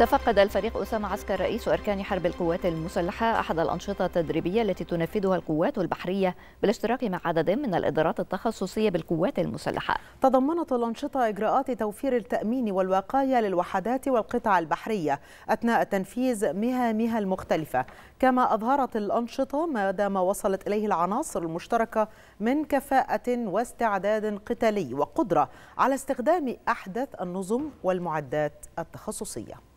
تفقد الفريق أسامة عسكر رئيس أركان حرب القوات المسلحة أحد الأنشطة التدريبية التي تنفذها القوات البحرية بالاشتراك مع عدد من الإدارات التخصصية بالقوات المسلحة تضمنت الأنشطة إجراءات توفير التأمين والوقاية للوحدات والقطع البحرية أثناء تنفيذ مهامها المختلفة كما أظهرت الأنشطة مدى ما وصلت إليه العناصر المشتركة من كفاءة واستعداد قتالي وقدرة على استخدام أحدث النظم والمعدات التخصصية